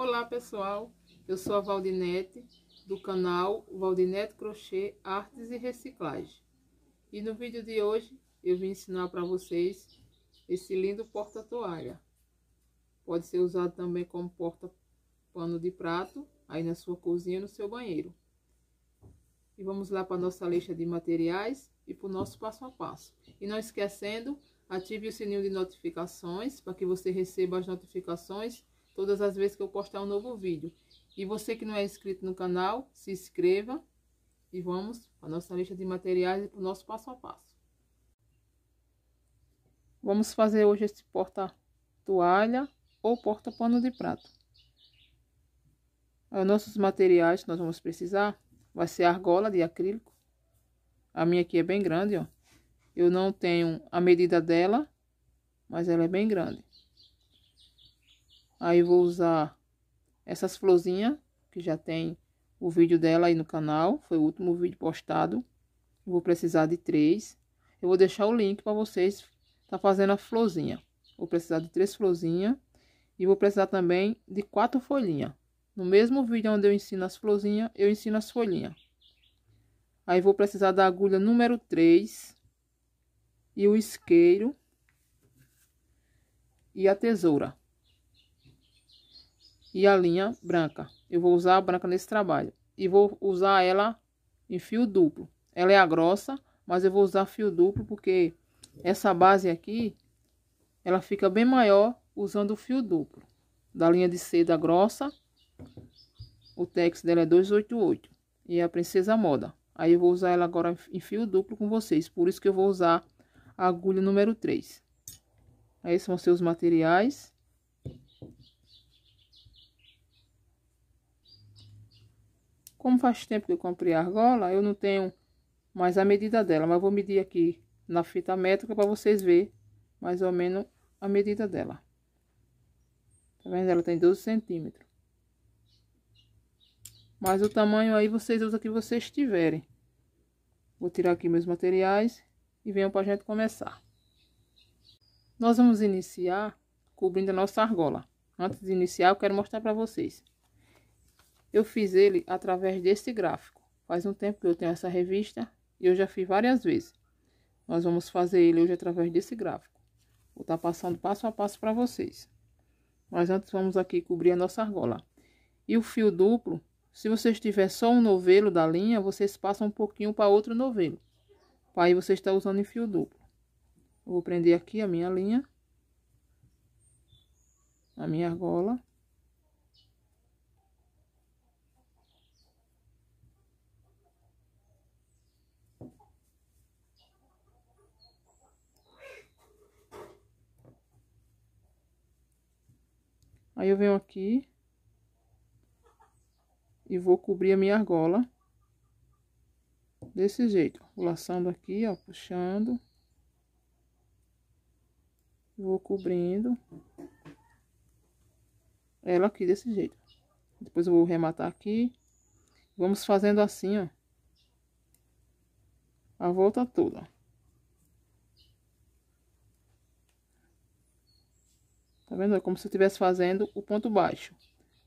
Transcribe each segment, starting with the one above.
Olá pessoal, eu sou a Valdinete do canal Valdinete Crochê Artes e Reciclagem e no vídeo de hoje eu vim ensinar para vocês esse lindo porta-toalha. Pode ser usado também como porta-pano de prato aí na sua cozinha, no seu banheiro. E vamos lá para nossa lista de materiais e para o nosso passo a passo. E não esquecendo, ative o sininho de notificações para que você receba as notificações todas as vezes que eu postar um novo vídeo. E você que não é inscrito no canal, se inscreva e vamos para a nossa lista de materiais e para o nosso passo a passo. Vamos fazer hoje esse porta-toalha ou porta-pano de prato. Os nossos materiais que nós vamos precisar vai ser argola de acrílico. A minha aqui é bem grande, ó. Eu não tenho a medida dela, mas ela é bem grande. Aí vou usar essas florzinhas, que já tem o vídeo dela aí no canal. Foi o último vídeo postado. Vou precisar de três. Eu vou deixar o link para vocês tá fazendo a florzinha. Vou precisar de três florzinhas. E vou precisar também de quatro folhinhas. No mesmo vídeo onde eu ensino as florzinhas, eu ensino as folhinhas. Aí vou precisar da agulha número 3. E o isqueiro. E a tesoura e a linha branca. Eu vou usar a branca nesse trabalho. E vou usar ela em fio duplo. Ela é a grossa, mas eu vou usar fio duplo porque essa base aqui, ela fica bem maior usando o fio duplo. Da linha de seda grossa, o tex dela é 288 e é a Princesa Moda. Aí eu vou usar ela agora em fio duplo com vocês, por isso que eu vou usar a agulha número 3. Aí é esses vão ser os materiais. Como faz tempo que eu comprei a argola, eu não tenho mais a medida dela, mas vou medir aqui na fita métrica para vocês verem mais ou menos a medida dela. Tá vendo? Ela tem 12 centímetros. Mas o tamanho aí vocês usam que vocês tiverem. Vou tirar aqui meus materiais e venham para a gente começar. Nós vamos iniciar cobrindo a nossa argola. Antes de iniciar, eu quero mostrar para vocês. Eu fiz ele através desse gráfico. Faz um tempo que eu tenho essa revista e eu já fiz várias vezes. Nós vamos fazer ele hoje através desse gráfico. Vou estar tá passando passo a passo para vocês. Mas antes vamos aqui cobrir a nossa argola. E o fio duplo, se vocês tiver só um novelo da linha, vocês passam um pouquinho para outro novelo. Aí você está usando em fio duplo. Eu vou prender aqui a minha linha. A minha argola. Aí eu venho aqui e vou cobrir a minha argola desse jeito, laçando aqui, ó, puxando. Vou cobrindo ela aqui desse jeito. Depois eu vou rematar aqui. Vamos fazendo assim, ó. A volta toda, Tá vendo? É como se eu estivesse fazendo o ponto baixo.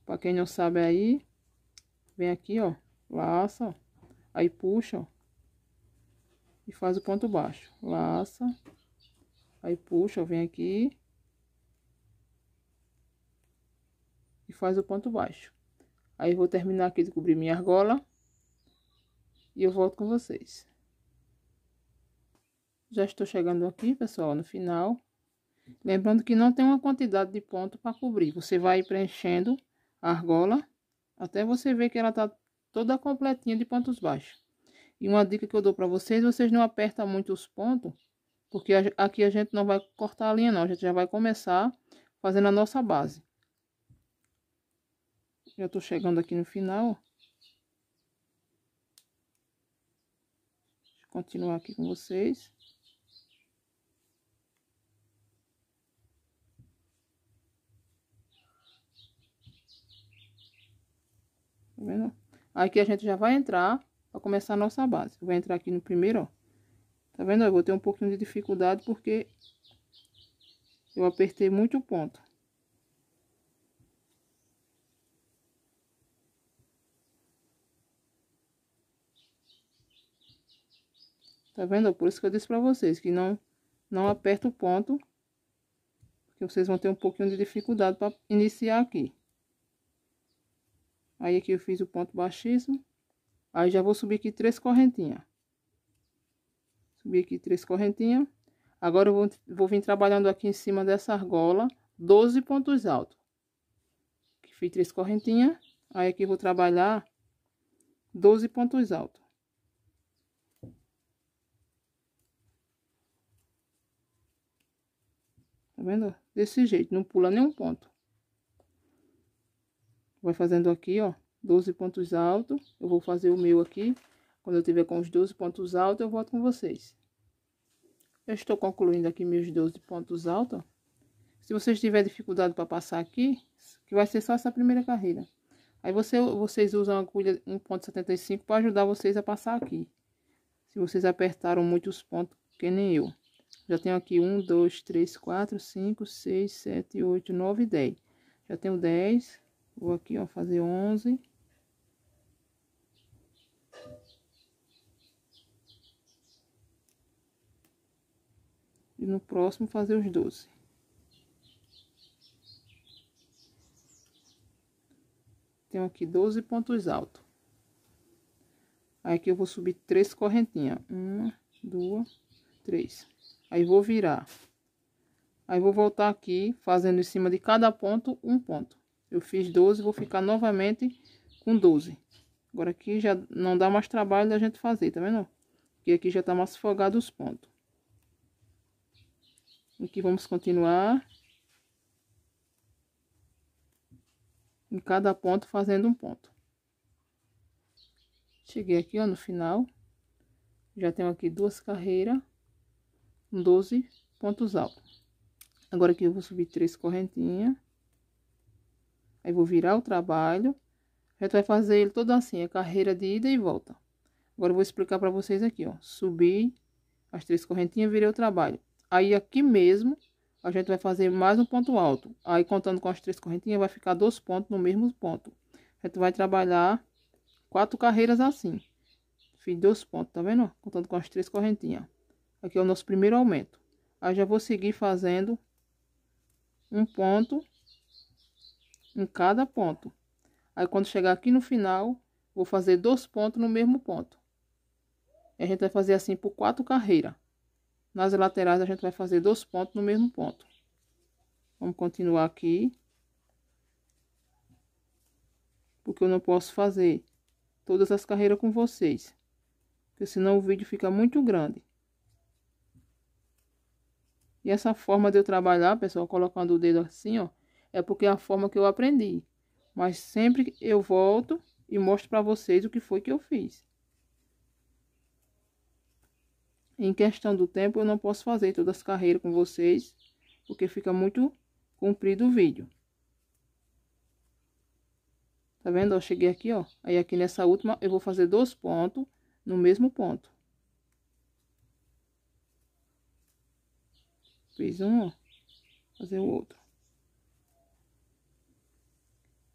Pra quem não sabe aí, vem aqui, ó, laça, ó, aí puxa, ó, e faz o ponto baixo. Laça, aí puxa, ó, vem aqui, e faz o ponto baixo. Aí vou terminar aqui de cobrir minha argola, e eu volto com vocês. Já estou chegando aqui, pessoal, no final. Lembrando que não tem uma quantidade de ponto para cobrir. Você vai preenchendo a argola até você ver que ela está toda completinha de pontos baixos. E uma dica que eu dou para vocês, vocês não apertam muito os pontos, porque aqui a gente não vai cortar a linha não, a gente já vai começar fazendo a nossa base. Já estou chegando aqui no final. Vou continuar aqui com vocês. Tá vendo? Aqui a gente já vai entrar para começar a nossa base. vou entrar aqui no primeiro, ó. Tá vendo? Eu vou ter um pouquinho de dificuldade porque eu apertei muito o ponto. Tá vendo? Por isso que eu disse pra vocês que não, não aperta o ponto. Porque vocês vão ter um pouquinho de dificuldade para iniciar aqui. Aí aqui eu fiz o ponto baixíssimo. Aí já vou subir aqui três correntinhas. Subir aqui três correntinhas. Agora eu vou, vou vir trabalhando aqui em cima dessa argola, 12 pontos altos. Aqui fiz três correntinhas. Aí aqui vou trabalhar 12 pontos altos. Tá vendo? Desse jeito, não pula nenhum ponto. Vai fazendo aqui, ó, 12 pontos altos. Eu vou fazer o meu aqui. Quando eu tiver com os 12 pontos altos, eu volto com vocês. Eu estou concluindo aqui meus 12 pontos altos. Se vocês tiverem dificuldade para passar aqui, que vai ser só essa primeira carreira. Aí você, vocês usam a agulha 1.75 para ajudar vocês a passar aqui. Se vocês apertaram muitos pontos, que nem eu. Já tenho aqui 1, 2, 3, 4, 5, 6, 7, 8, 9, 10. Já tenho 10, Vou aqui, ó, fazer 11. E no próximo fazer os 12. Tenho aqui 12 pontos altos. Aí aqui eu vou subir três correntinhas. Uma, duas, três. Aí vou virar. Aí vou voltar aqui, fazendo em cima de cada ponto, um ponto. Eu fiz 12, vou ficar novamente com 12. Agora aqui já não dá mais trabalho da gente fazer, tá vendo? Porque aqui já tá mais folgado os pontos. Aqui vamos continuar. Em cada ponto fazendo um ponto. Cheguei aqui, ó, no final. Já tenho aqui duas carreiras. 12 pontos altos. Agora aqui eu vou subir três correntinhas. Aí vou virar o trabalho. A gente vai fazer ele todo assim, a carreira de ida e volta. Agora eu vou explicar para vocês aqui, ó. Subi as três correntinhas, virei o trabalho. Aí aqui mesmo a gente vai fazer mais um ponto alto. Aí contando com as três correntinhas vai ficar dois pontos no mesmo ponto. A gente vai trabalhar quatro carreiras assim. Fiz dois pontos, tá vendo? Contando com as três correntinhas. Aqui é o nosso primeiro aumento. Aí já vou seguir fazendo um ponto em cada ponto. Aí quando chegar aqui no final, vou fazer dois pontos no mesmo ponto. E a gente vai fazer assim por quatro carreiras. Nas laterais a gente vai fazer dois pontos no mesmo ponto. Vamos continuar aqui. Porque eu não posso fazer todas as carreiras com vocês. Porque senão o vídeo fica muito grande. E essa forma de eu trabalhar, pessoal, colocando o dedo assim, ó é porque é a forma que eu aprendi. Mas sempre eu volto e mostro para vocês o que foi que eu fiz. Em questão do tempo, eu não posso fazer todas as carreiras com vocês, porque fica muito comprido o vídeo. Tá vendo? Eu cheguei aqui, ó. Aí aqui nessa última, eu vou fazer dois pontos no mesmo ponto. Fiz um, ó. Fazer o outro.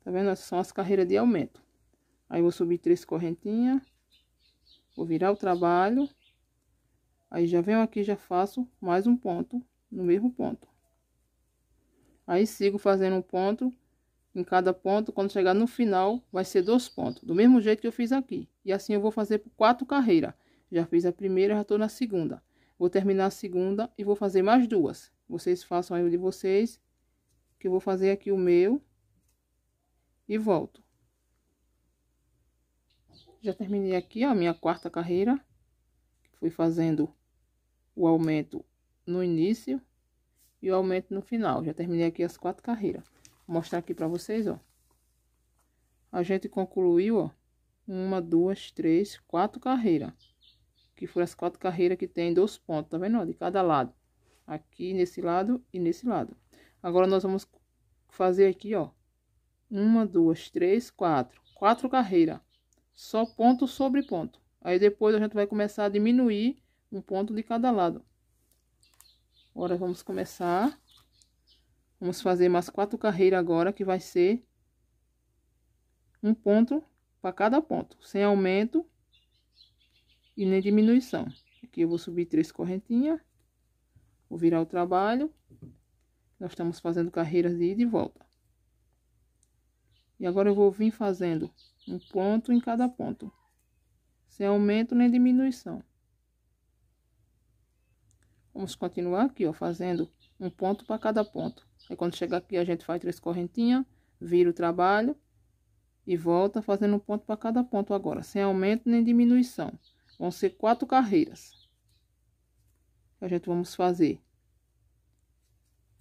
Tá vendo? Essas são as carreiras de aumento. Aí, vou subir três correntinhas. Vou virar o trabalho. Aí, já venho aqui, já faço mais um ponto no mesmo ponto. Aí, sigo fazendo um ponto em cada ponto. Quando chegar no final, vai ser dois pontos. Do mesmo jeito que eu fiz aqui. E assim, eu vou fazer por quatro carreiras. Já fiz a primeira, já tô na segunda. Vou terminar a segunda e vou fazer mais duas. Vocês façam aí o de vocês, que eu vou fazer aqui o meu e volto. Já terminei aqui a minha quarta carreira. Fui fazendo o aumento no início e o aumento no final. Já terminei aqui as quatro carreiras. Vou mostrar aqui para vocês, ó. A gente concluiu, ó, uma, duas, três, quatro carreiras. Que foram as quatro carreiras que tem dois pontos, tá vendo? Ó, de cada lado. Aqui, nesse lado e nesse lado. Agora, nós vamos fazer aqui, ó, uma, duas, três, quatro. Quatro carreiras. Só ponto sobre ponto. Aí depois a gente vai começar a diminuir um ponto de cada lado. Agora vamos começar. Vamos fazer mais quatro carreiras agora, que vai ser um ponto para cada ponto, sem aumento e nem diminuição. Aqui eu vou subir três correntinhas, vou virar o trabalho. Nós estamos fazendo carreiras de ida e volta. E agora eu vou vir fazendo um ponto em cada ponto, sem aumento nem diminuição. Vamos continuar aqui, ó, fazendo um ponto para cada ponto. Aí, quando chegar aqui, a gente faz três correntinhas, vira o trabalho e volta fazendo um ponto para cada ponto agora, sem aumento nem diminuição. Vão ser quatro carreiras. A gente vamos fazer.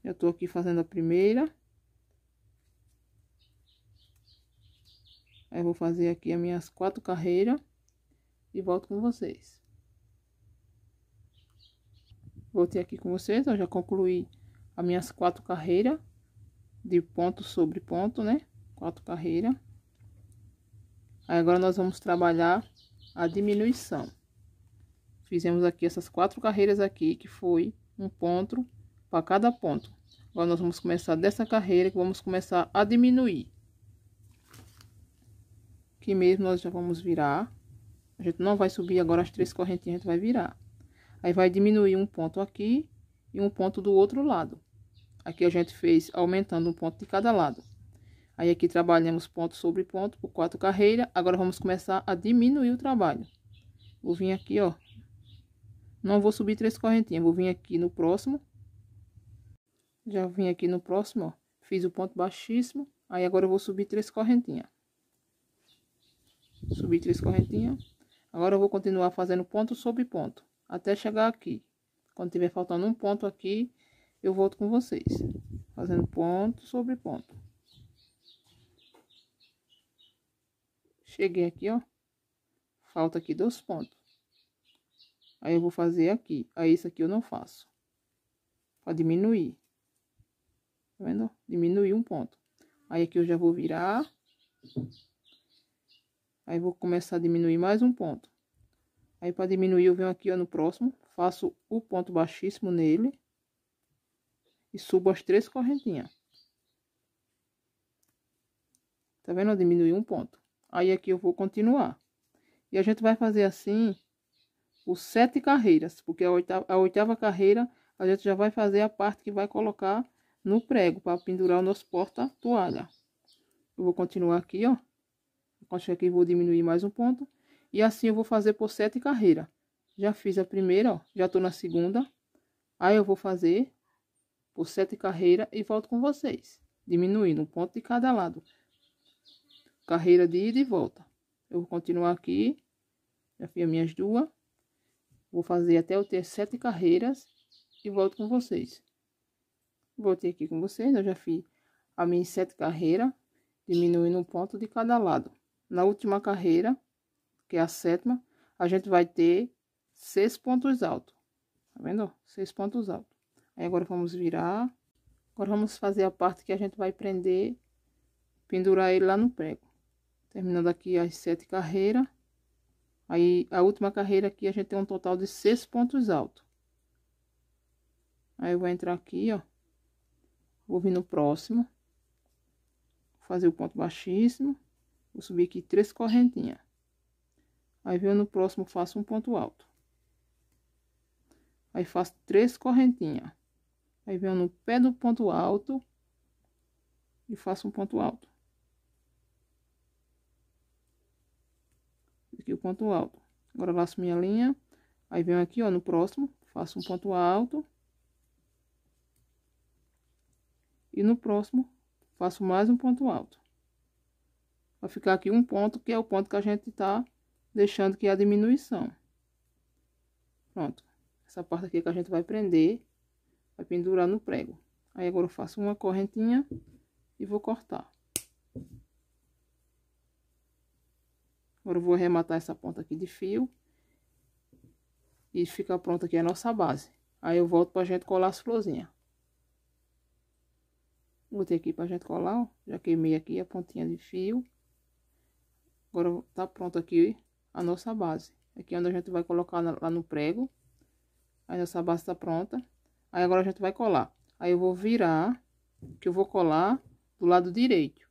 Eu tô aqui fazendo a primeira. Aí vou fazer aqui as minhas quatro carreiras e volto com vocês. Voltei aqui com vocês, eu já concluí as minhas quatro carreiras de ponto sobre ponto, né? Quatro carreiras. Aí agora nós vamos trabalhar a diminuição. Fizemos aqui essas quatro carreiras aqui, que foi um ponto para cada ponto. Agora nós vamos começar dessa carreira que vamos começar a diminuir que mesmo nós já vamos virar. A gente não vai subir agora as três correntinhas, a gente vai virar. Aí, vai diminuir um ponto aqui e um ponto do outro lado. Aqui a gente fez aumentando um ponto de cada lado. Aí, aqui trabalhamos ponto sobre ponto por quatro carreiras. Agora, vamos começar a diminuir o trabalho. Vou vir aqui, ó. Não vou subir três correntinhas, vou vir aqui no próximo. Já vim aqui no próximo, ó. Fiz o ponto baixíssimo. Aí, agora eu vou subir três correntinhas. Subi três correntinhas. Agora eu vou continuar fazendo ponto sobre ponto, até chegar aqui. Quando tiver faltando um ponto aqui, eu volto com vocês. Fazendo ponto sobre ponto. Cheguei aqui, ó. Falta aqui dois pontos. Aí eu vou fazer aqui. Aí isso aqui eu não faço. Pra diminuir. Tá vendo? Diminuir um ponto. Aí aqui eu já vou virar. Aí vou começar a diminuir mais um ponto. Aí para diminuir eu venho aqui ó, no próximo, faço o ponto baixíssimo nele e subo as três correntinhas. Tá vendo? Eu diminui um ponto. Aí aqui eu vou continuar. E a gente vai fazer assim os sete carreiras, porque a oitava, a oitava carreira a gente já vai fazer a parte que vai colocar no prego para pendurar o nosso porta-toalha. Eu vou continuar aqui, ó acho que aqui vou diminuir mais um ponto. E assim eu vou fazer por sete carreiras. Já fiz a primeira, ó, já tô na segunda. Aí eu vou fazer por sete carreiras e volto com vocês. Diminuindo um ponto de cada lado. Carreira de ida e volta. Eu vou continuar aqui. Já fiz as minhas duas. Vou fazer até eu ter sete carreiras e volto com vocês. Voltei aqui com vocês, eu já fiz a minha sete carreiras, diminuindo um ponto de cada lado. Na última carreira, que é a sétima, a gente vai ter seis pontos altos. Tá vendo? Seis pontos altos. Aí agora vamos virar. Agora vamos fazer a parte que a gente vai prender, pendurar ele lá no prego. Terminando aqui as sete carreiras. Aí a última carreira aqui a gente tem um total de seis pontos altos. Aí eu vou entrar aqui, ó. Vou vir no próximo. Fazer o ponto baixíssimo. Vou subir aqui três correntinhas. Aí, venho no próximo, faço um ponto alto. Aí, faço três correntinhas. Aí, venho no pé do ponto alto. E faço um ponto alto. Aqui o ponto alto. Agora, laço minha linha. Aí, venho aqui, ó, no próximo, faço um ponto alto. E no próximo, faço mais um ponto alto. Vai ficar aqui um ponto, que é o ponto que a gente tá deixando que é a diminuição. Pronto. Essa parte aqui que a gente vai prender, vai pendurar no prego. Aí agora eu faço uma correntinha e vou cortar. Agora eu vou arrematar essa ponta aqui de fio. E fica pronta aqui a nossa base. Aí eu volto pra gente colar as florzinhas. Botei aqui pra gente colar, ó. Já queimei aqui a pontinha de fio. Agora tá pronto aqui a nossa base. Aqui é onde a gente vai colocar lá no prego. Aí nossa base tá pronta. Aí agora a gente vai colar. Aí eu vou virar, que eu vou colar do lado direito.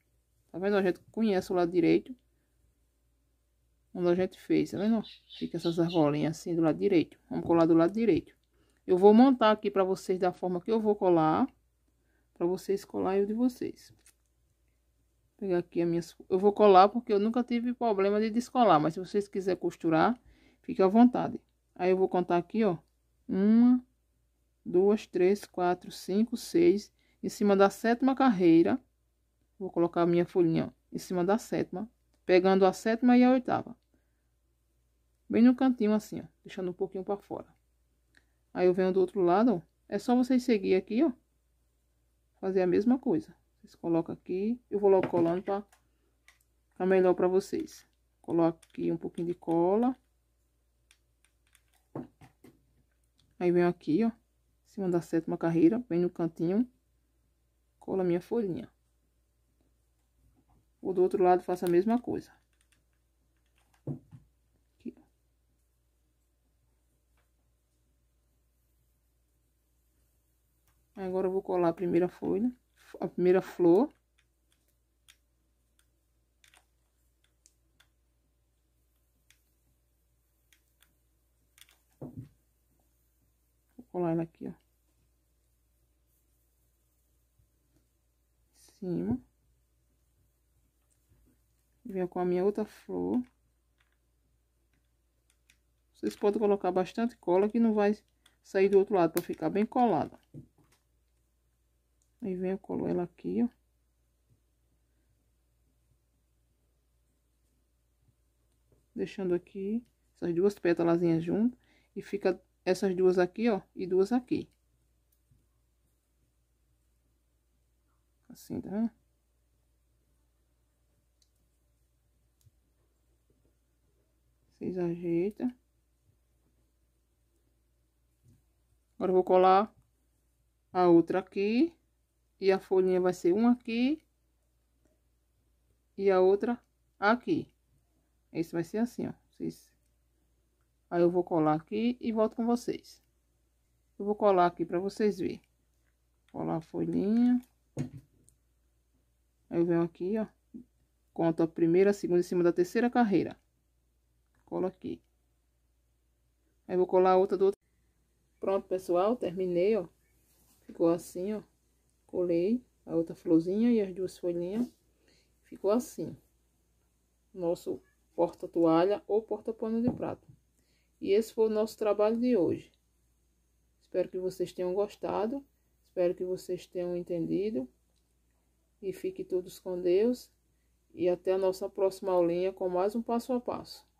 Tá vendo? A gente conhece o lado direito. Onde a gente fez, tá vendo? Fica essas argolinhas assim do lado direito. Vamos colar do lado direito. Eu vou montar aqui pra vocês da forma que eu vou colar. Pra vocês colarem o de vocês. Pegar aqui a minha... Eu vou colar porque eu nunca tive problema de descolar. Mas se vocês quiserem costurar, fique à vontade. Aí eu vou contar aqui, ó. Uma, duas, três, quatro, cinco, seis. Em cima da sétima carreira. Vou colocar a minha folhinha, ó, em cima da sétima. Pegando a sétima e a oitava. Bem no cantinho assim, ó. Deixando um pouquinho para fora. Aí eu venho do outro lado, ó. É só vocês seguir aqui, ó. Fazer a mesma coisa. Vocês colocam aqui. Eu vou logo colando para ficar melhor para vocês. Coloco aqui um pouquinho de cola. Aí venho aqui, ó, em cima da sétima carreira, bem no cantinho, cola minha folhinha. Ou do outro lado faço a mesma coisa. Agora eu vou colar a primeira folha a primeira flor. Vou colar ela aqui, ó. Em cima. Venho com a minha outra flor. Vocês podem colocar bastante cola que não vai sair do outro lado para ficar bem colado. Aí vem, eu colo ela aqui, ó. Deixando aqui essas duas pétalazinhas juntas. E fica essas duas aqui, ó, e duas aqui. Assim, tá vendo? Vocês ajeitam. Agora eu vou colar a outra aqui e a folhinha vai ser uma aqui. E a outra aqui. Esse vai ser assim, ó. Vocês... Aí eu vou colar aqui e volto com vocês. Eu vou colar aqui pra vocês verem. Colar a folhinha. Aí eu venho aqui, ó. Conto a primeira, a segunda em cima da terceira carreira. Colo aqui. Aí vou colar a outra do outro. Pronto, pessoal, terminei, ó. Ficou assim, ó colei a outra florzinha e as duas folhinhas. Ficou assim. Nosso porta-toalha ou porta-pano de prato. E esse foi o nosso trabalho de hoje. Espero que vocês tenham gostado. Espero que vocês tenham entendido. E fiquem todos com Deus. E até a nossa próxima aulinha com mais um passo a passo.